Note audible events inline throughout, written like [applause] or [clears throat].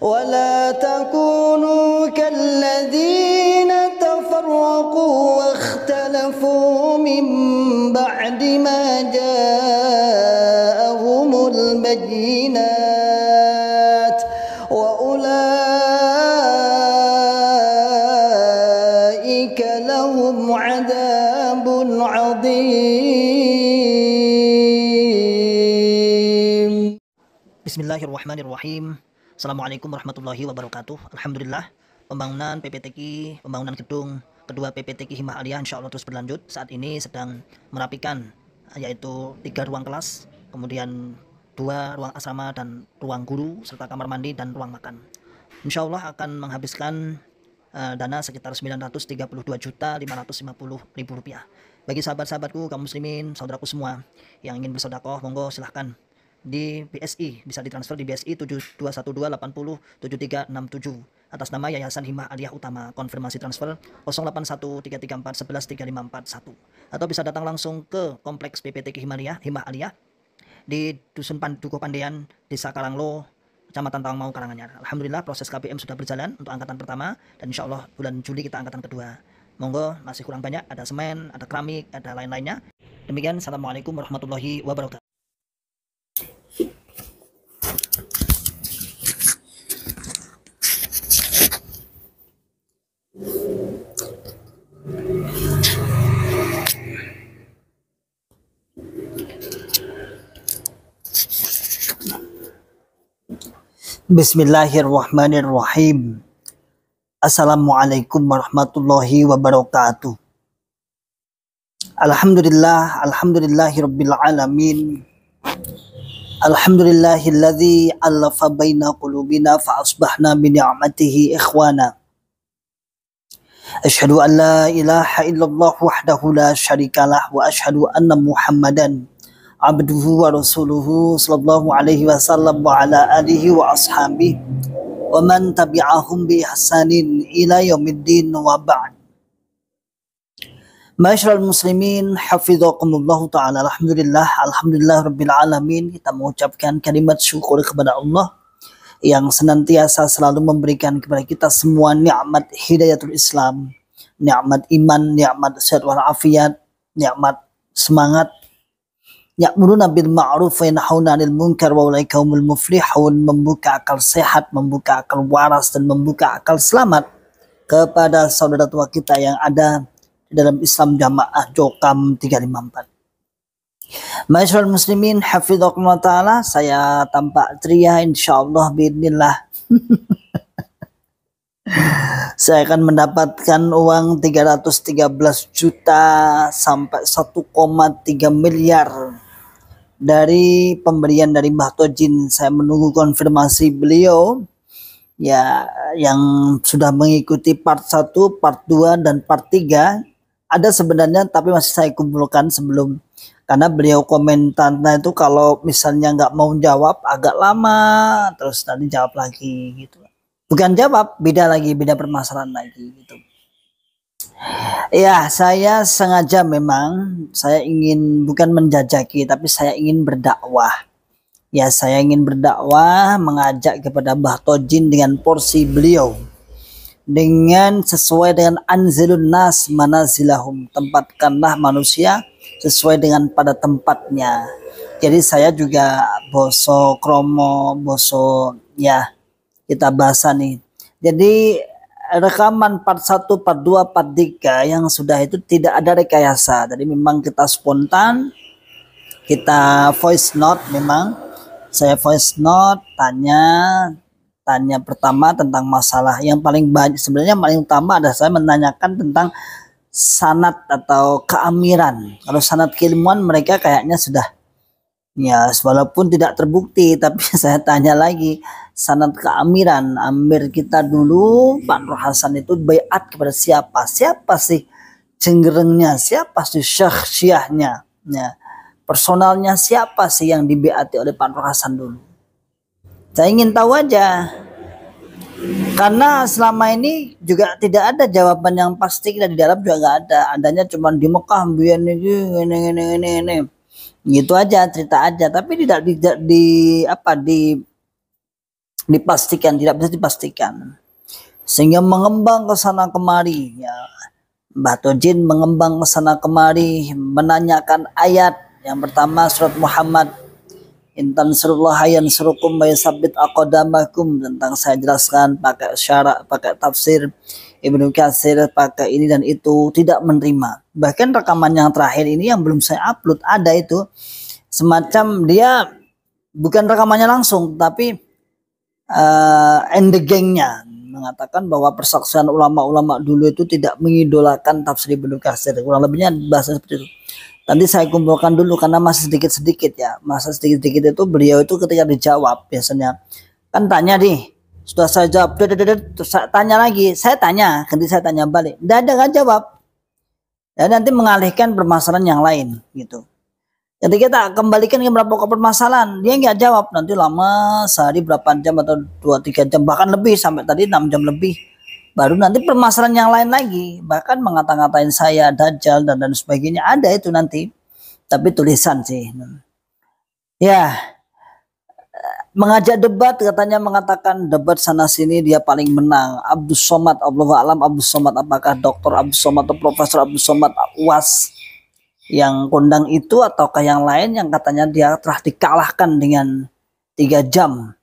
ولا تكونوا كالذين تفرقوا واختلفوا من بعد ما جاءهم البينات وأولئك لهم عذاب عظيم بسم الله الرحمن الرحيم Assalamualaikum warahmatullahi wabarakatuh. Alhamdulillah, pembangunan PPTK, pembangunan gedung kedua PPTK Himah Alia insya Allah terus berlanjut. Saat ini sedang merapikan yaitu tiga ruang kelas, kemudian dua ruang asrama dan ruang guru, serta kamar mandi dan ruang makan. Insya Allah akan menghabiskan uh, dana sekitar ribu rupiah. Bagi sahabat-sahabatku, kaum muslimin, saudaraku semua yang ingin bersodakoh, monggo silahkan di BSI bisa ditransfer di BSI 7212807367 atas nama Yayasan Hima Aliyah Utama konfirmasi transfer 081334113541 atau bisa datang langsung ke Kompleks PPT Kehimaliah Hima Aliyah di Dusun Panduko Pandean Desa Karanglo Kecamatan Tawangmau Karanganyar Alhamdulillah proses KPM sudah berjalan untuk angkatan pertama dan insya Allah bulan Juli kita angkatan kedua monggo masih kurang banyak ada semen ada keramik ada lain-lainnya demikian Assalamualaikum warahmatullahi wabarakatuh Bismillahirrahmanirrahim. Assalamualaikum warahmatullahi wabarakatuh. Alhamdulillah, alhamdulillahirabbil alamin. Alhamdulillahilladzi allafa baina qulubina fa asbahna bi ni'matihi ikhwana. أشهد أن لا إله إلا الله وحده لا شريك له وأشهد أن محمدا عبده ورسوله صلى الله عليه وسلم وعلى آله وأصحابه ومن تبعهم بإحسان إلى يوم الدين وبعد ما معاشر المسلمين حفظكم الله تعالى الحمد لله الحمد لله رب العالمين kita mengucapkan kalimat syukur kepada yang senantiasa selalu memberikan kepada kita semua nikmat hidayatul Islam, nikmat iman, nikmat sehat wal afiat, nikmat semangat. Ya'muruna bil ma'ruf wa yanhauna 'anil munkar wa ulaika humul muflihun, membuka akal sehat, membuka akal waras dan membuka akal selamat kepada saudara tua kita yang ada dalam Islam Jamaah Jokam 354. Masyarakat muslimin hafizakumullah ta'ala saya tampak ceria insyaallah biidnillah [laughs] saya akan mendapatkan uang 313 juta sampai 1,3 miliar dari pemberian dari Mbah Tojin saya menunggu konfirmasi beliau ya yang sudah mengikuti part 1, part 2 dan part 3 ada sebenarnya tapi masih saya kumpulkan sebelum karena beliau komentarnya itu kalau misalnya nggak mau jawab agak lama terus nanti jawab lagi gitu bukan jawab beda lagi beda permasalahan lagi gitu ya saya sengaja memang saya ingin bukan menjajaki tapi saya ingin berdakwah ya saya ingin berdakwah mengajak kepada Mbah Tojin dengan porsi beliau dengan sesuai dengan anzilun nas manazilahum tempatkanlah manusia sesuai dengan pada tempatnya. Jadi saya juga boso kromo, boso ya kita bahas nih. Jadi rekaman part 1, part 2, part 3 yang sudah itu tidak ada rekayasa. Jadi memang kita spontan, kita voice note memang. Saya voice note, tanya, tanya pertama tentang masalah yang paling banyak sebenarnya paling utama adalah saya menanyakan tentang sanat atau keamiran. Kalau sanat keilmuan mereka kayaknya sudah ya walaupun tidak terbukti [laughs] tapi saya tanya lagi sanat keamiran amir kita dulu Pak Nur Hasan itu bayat kepada siapa siapa sih cenggerengnya siapa sih syiahnya ya personalnya siapa sih yang dibeati oleh Pak Nur Hasan dulu saya ingin tahu aja karena selama ini juga tidak ada jawaban yang pasti dan di dalam juga nggak ada. Adanya cuma di Mekah, biar ini, ini, ini, ini, ini. Gitu aja cerita aja. Tapi tidak di, di apa di dipastikan, tidak bisa dipastikan. Sehingga mengembang ke sana kemari. Ya. Batu jin mengembang ke sana kemari, menanyakan ayat yang pertama surat Muhammad Intan hayan surukum bayi sabit akodamakum tentang saya jelaskan pakai syarat pakai tafsir Ibnu Katsir pakai ini dan itu tidak menerima. Bahkan rekaman yang terakhir ini yang belum saya upload ada itu semacam dia bukan rekamannya langsung tapi uh, gangnya mengatakan bahwa persaksian ulama-ulama dulu itu tidak mengidolakan tafsir Ibnu Katsir. Kurang lebihnya bahasa seperti itu nanti saya kumpulkan dulu karena masih sedikit-sedikit ya masa sedikit-sedikit itu beliau itu ketika dijawab biasanya kan tanya nih sudah saya jawab terus tanya lagi saya tanya nanti saya tanya balik tidak ada kan jawab dan ya, nanti mengalihkan permasalahan yang lain gitu jadi kita kembalikan ke berapa permasalahan dia nggak jawab nanti lama sehari berapa jam atau dua tiga jam bahkan lebih sampai tadi enam jam lebih baru nanti permasalahan yang lain lagi bahkan mengata-ngatain saya dajjal dan dan sebagainya ada itu nanti tapi tulisan sih ya mengajak debat katanya mengatakan debat sana sini dia paling menang Abdus Somad Allah alam Abdus Somad apakah dokter Abdus Somad atau profesor Abdus Somad UAS yang kondang itu ataukah yang lain yang katanya dia telah dikalahkan dengan tiga jam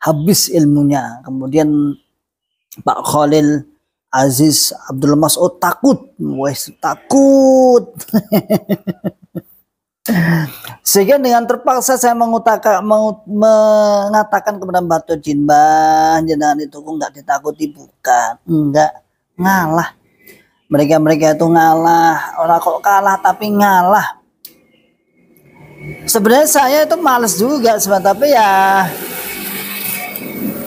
habis ilmunya kemudian Pak Khalil Aziz Abdul Mas'ud takut, wes takut. [laughs] Sehingga dengan terpaksa saya mengutaka, mengut, mengatakan kepada Mbak Tujin, Mbak jenengan itu kok nggak ditakuti bukan, enggak ngalah. Mereka-mereka itu ngalah, orang kok kalah tapi ngalah. Sebenarnya saya itu males juga, sebab tapi ya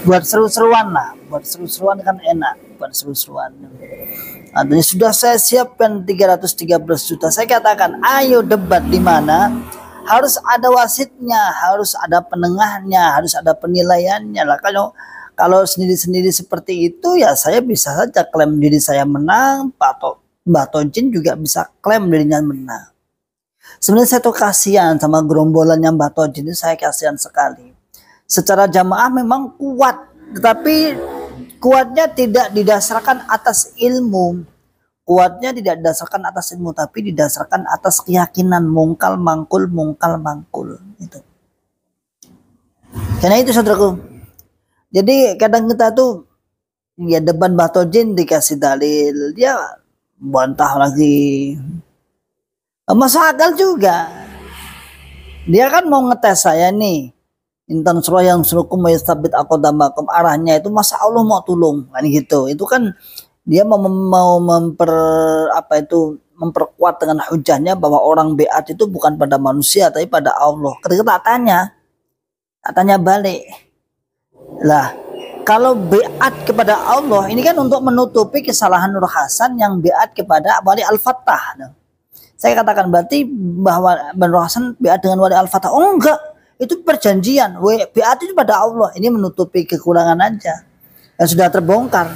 buat seru-seruan lah buat seru-seruan kan enak buat seru-seruan nah, sudah saya siapkan 313 juta saya katakan ayo debat di mana harus ada wasitnya harus ada penengahnya harus ada penilaiannya lah kalau kalau sendiri-sendiri seperti itu ya saya bisa saja klaim diri saya menang Pak to Mbak Tonjin juga bisa klaim dirinya menang sebenarnya saya tuh kasihan sama gerombolannya Mbak Tonjin ini, saya kasihan sekali secara jamaah memang kuat tetapi kuatnya tidak didasarkan atas ilmu kuatnya tidak didasarkan atas ilmu tapi didasarkan atas keyakinan mungkal mangkul mungkal mangkul itu karena itu saudaraku jadi kadang kita tuh ya depan batojin dikasih dalil dia bantah lagi masuk akal juga dia kan mau ngetes saya nih Intan surah yang surukum yastabit akodamakum arahnya itu masa Allah mau tolong kan gitu itu kan dia mau, mau memper apa itu memperkuat dengan hujannya bahwa orang beat itu bukan pada manusia tapi pada Allah ketika tak tanya tak tanya balik lah kalau beat kepada Allah ini kan untuk menutupi kesalahan Nur Hasan yang beat kepada Wali al Fatah. Nah, saya katakan berarti bahwa Nur Hasan beat dengan Wali al Fatah. oh enggak itu perjanjian beat itu pada Allah ini menutupi kekurangan aja yang sudah terbongkar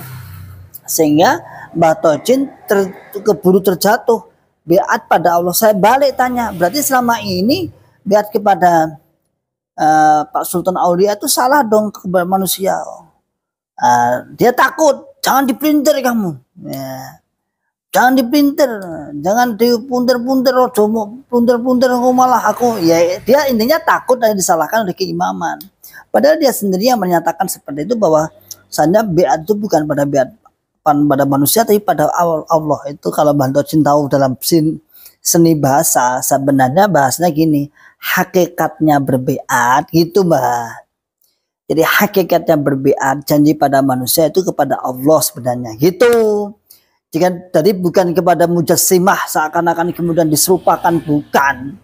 sehingga Mbah Tojin ter, keburu terjatuh beat pada Allah saya balik tanya berarti selama ini beat kepada uh, Pak Sultan Aulia itu salah dong kepada manusia uh, dia takut jangan diprinter kamu ya jangan dipinter, jangan dipunter-punter, cuma oh, punter-punter aku malah aku ya dia intinya takut dan disalahkan oleh keimaman. Padahal dia sendiri yang menyatakan seperti itu bahwa sana biat itu bukan pada biat pada manusia tapi pada awal Allah itu kalau bantu cinta dalam sin, seni bahasa sebenarnya bahasnya gini hakikatnya berbiat gitu mbak jadi hakikatnya berbiat janji pada manusia itu kepada Allah sebenarnya gitu jika tadi bukan kepada mujassimah seakan-akan kemudian diserupakan bukan.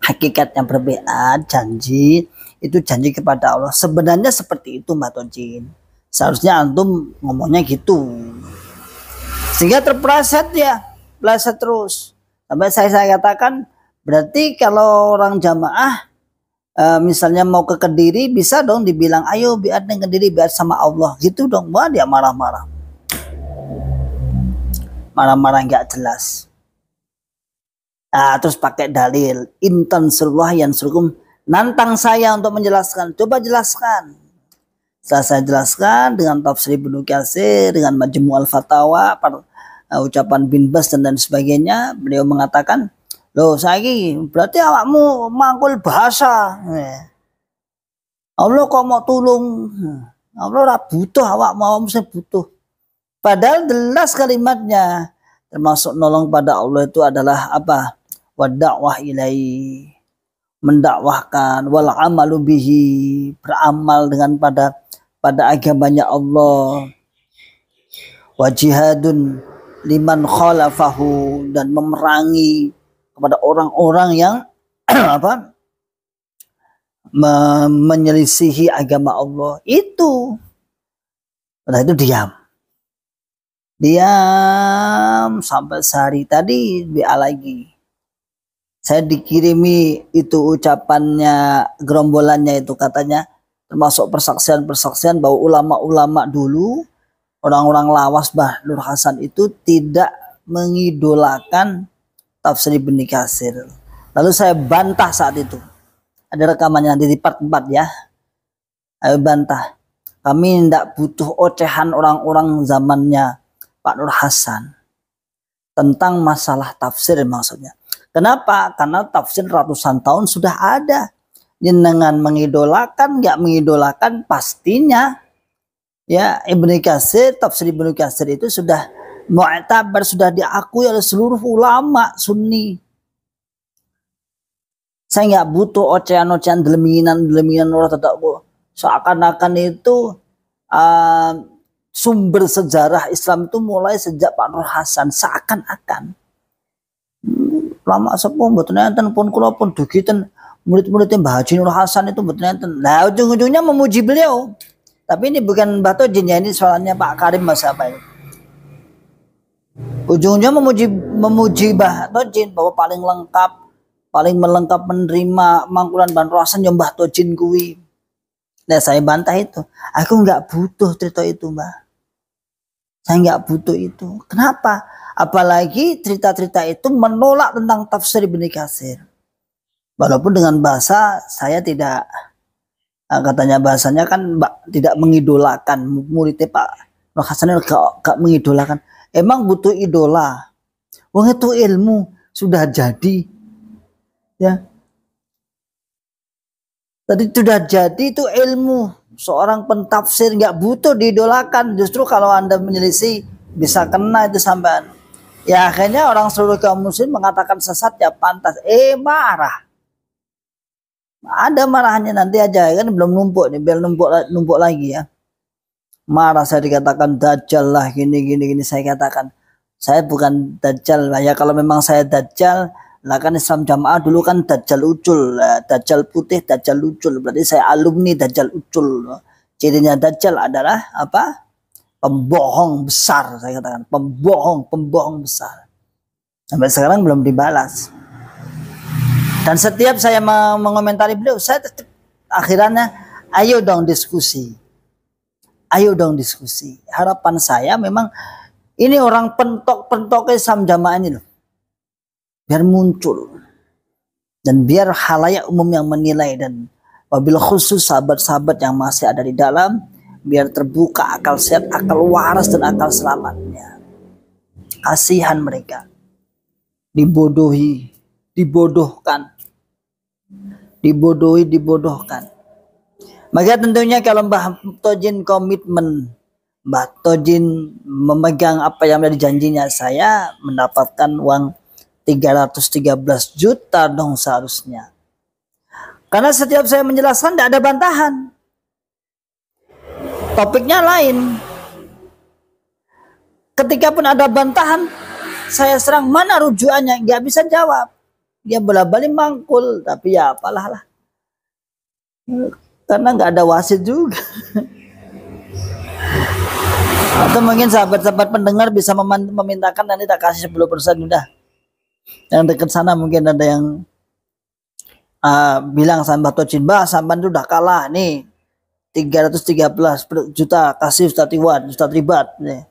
Hakikat yang berbeda, janji itu janji kepada Allah. Sebenarnya seperti itu Mbak Tojin. Seharusnya antum ngomongnya gitu. Sehingga terpleset ya, pleset terus. Sampai saya saya katakan berarti kalau orang jamaah e, misalnya mau ke Kediri bisa dong dibilang ayo biar dengan Kediri biar sama Allah gitu dong wah dia marah-marah marah-marah nggak jelas. Nah, terus pakai dalil. Intan surullah yang surkum nantang saya untuk menjelaskan. Coba jelaskan. Setelah saya jelaskan dengan tafsir Ibnu Katsir, dengan Majmu al-Fatawa, uh, ucapan bin Bas dan dan sebagainya, beliau mengatakan, "Loh, saiki berarti awakmu mangkul bahasa." Eh. Allah kok mau tolong? Hmm. Allah ora butuh awakmu, awakmu butuh. Padahal jelas kalimatnya termasuk nolong pada Allah itu adalah apa? Wadawah ilai mendakwahkan wal amalu bihi beramal dengan pada pada agamanya Allah wajihadun liman khalafahu dan memerangi kepada orang-orang yang [clears throat] apa menyelisihi agama Allah itu Padahal itu diam diam sampai sehari tadi BA lagi saya dikirimi itu ucapannya gerombolannya itu katanya termasuk persaksian-persaksian bahwa ulama-ulama dulu orang-orang lawas Bah Nur Hasan itu tidak mengidolakan tafsir Ibn Kasir. Lalu saya bantah saat itu. Ada rekamannya di part 4 ya. Ayo bantah. Kami tidak butuh ocehan orang-orang zamannya Pak Nur Hasan tentang masalah tafsir maksudnya. Kenapa? Karena tafsir ratusan tahun sudah ada. Jenengan mengidolakan, nggak mengidolakan pastinya. Ya, Ibnu Katsir, tafsir Ibnu Katsir itu sudah mu'tabar, sudah diakui oleh seluruh ulama sunni. Saya nggak butuh ocehan-ocehan deleminan-deleminan orang tetap seakan-akan itu uh, sumber sejarah Islam itu mulai sejak Pak Nur Hasan seakan-akan lama sepuh betulnya. enten pun kulo pun dugitan murid murid yang Haji Nur Hasan itu betulnya. enten. Nah, ujung-ujungnya memuji beliau. Tapi ini bukan batu jin ya, ini soalnya Pak Karim Mas apa ini. Ujungnya memuji memuji Mbah Tojin bahwa paling lengkap, paling melengkap menerima mangkulan Ban Hasan yang Mbah Tojin kuwi. Nah, saya bantah itu. Aku nggak butuh cerita itu, Mbak. Saya nggak butuh itu. Kenapa? Apalagi cerita-cerita itu menolak tentang tafsir Ibn Kasir. Walaupun dengan bahasa saya tidak eh, katanya bahasanya kan tidak mengidolakan muridnya Pak Nur Hasan gak mengidolakan. Emang butuh idola. Wong itu ilmu sudah jadi. Ya. Tadi sudah jadi itu ilmu seorang pentafsir nggak butuh didolakan justru kalau anda menyelisih bisa kena itu sampean ya akhirnya orang seluruh kaum muslim mengatakan sesat ya pantas eh marah ada marahnya nanti aja kan belum numpuk nih biar numpuk numpuk lagi ya marah saya dikatakan dajjal lah gini gini gini saya katakan saya bukan dajjal lah ya kalau memang saya dajjal Nah kan Islam jamaah dulu kan Dajjal Ucul, Dajjal putih, Dajjal Ucul. Berarti saya alumni Dajjal Ucul. Cirinya Dajjal adalah apa? Pembohong besar, saya katakan. Pembohong, pembohong besar. Sampai sekarang belum dibalas. Dan setiap saya mengomentari beliau, saya tetap akhirnya ayo dong diskusi. Ayo dong diskusi. Harapan saya memang ini orang pentok-pentoknya Islam jamaah ini loh biar muncul dan biar halayak umum yang menilai dan apabila khusus sahabat-sahabat yang masih ada di dalam biar terbuka akal sehat, akal waras dan akal selamatnya. Kasihan mereka. Dibodohi, dibodohkan. Dibodohi, dibodohkan. Maka tentunya kalau Mbah Tojin komitmen, Mbah Tojin memegang apa yang ada janjinya saya mendapatkan uang 313 juta dong seharusnya. Karena setiap saya menjelaskan tidak ada bantahan. Topiknya lain. Ketika pun ada bantahan, saya serang mana rujukannya, Dia bisa jawab. Dia bola balik mangkul, tapi ya apalah lah. Karena nggak ada wasit juga. Atau mungkin sahabat-sahabat pendengar bisa memintakan nanti tak kasih 10% udah yang dekat sana mungkin ada yang uh, bilang sama Tocin bah Samban itu udah kalah nih 313 juta kasih Ustaz Iwan, Ustaz Ribat nih.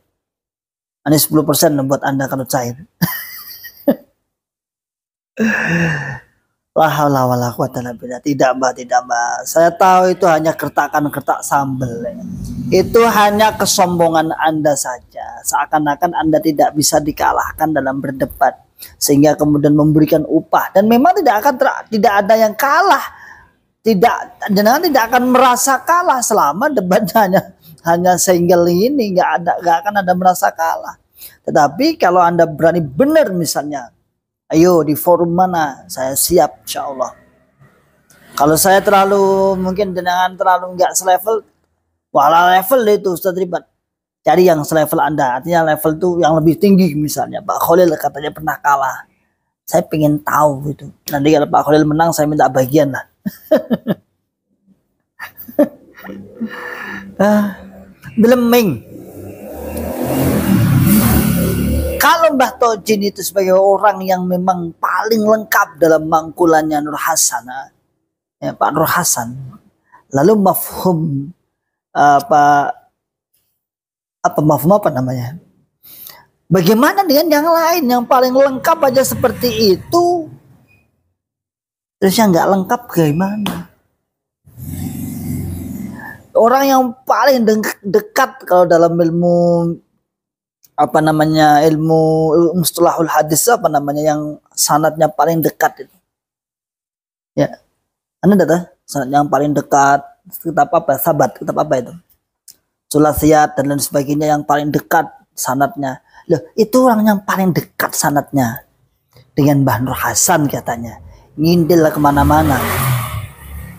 Ini 10 persen buat Anda kalau cair. [laughs] La haula Tidak, Mbak, tidak, Mbak. Saya tahu itu hanya kertakan-kertak sambel. Ya. Itu hanya kesombongan Anda saja. Seakan-akan Anda tidak bisa dikalahkan dalam berdebat sehingga kemudian memberikan upah dan memang tidak akan ter, tidak ada yang kalah tidak jenengan tidak akan merasa kalah selama debat [laughs] hanya hanya single ini nggak ada nggak akan ada merasa kalah tetapi kalau anda berani benar misalnya ayo di forum mana saya siap insya Allah kalau saya terlalu mungkin jenengan terlalu nggak selevel wala level itu Ustaz Ribat cari yang selevel Anda, artinya level itu yang lebih tinggi misalnya. Pak Khalil katanya pernah kalah. Saya pengen tahu gitu. Nanti kalau Pak Khalil menang, saya minta bagian lah. [laughs] Ah, Beleming. Kalau Mbah Tojin itu sebagai orang yang memang paling lengkap dalam mangkulannya Nur Hasan, ah. ya, Pak Nur Hasan, lalu mafhum apa ah, apa maaf apa namanya bagaimana dengan yang lain yang paling lengkap aja seperti itu terus yang nggak lengkap gimana orang yang paling de- dekat kalau dalam ilmu apa namanya ilmu mustalahul hadis apa namanya yang sanatnya paling dekat itu ya anda data sanat yang paling dekat kita apa sahabat kitab apa itu Sulasiat dan lain sebagainya yang paling dekat sanatnya. Loh, itu orang yang paling dekat sanatnya dengan Mbah Nur Hasan katanya. Ngindil lah kemana-mana.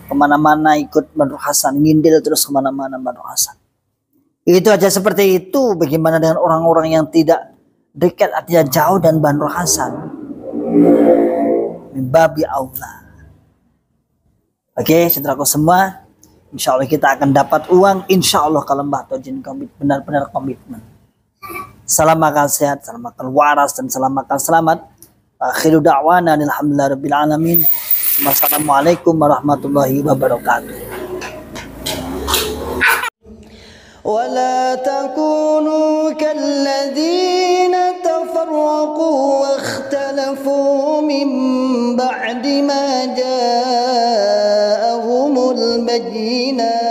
Kemana-mana ikut Mbah Nur Hasan. Ngindil terus kemana-mana Mbah Nur Hasan. Itu aja seperti itu. Bagaimana dengan orang-orang yang tidak dekat artinya jauh dan Mbah Nur Hasan. Mimbabi Allah. Oke, saudaraku semua. Insya Allah kita akan dapat uang. Insya Allah kalau Mbah Tojin komit benar-benar komitmen. Salam makan sehat, salam keluaras, waras, dan salam makan selamat. Akhiru da'wana alhamdulillah rabbil alamin. Wassalamualaikum warahmatullahi wabarakatuh. ولا تكونوا كالذين تفرقوا واختلفوا من بعد ما جاءوا نجينا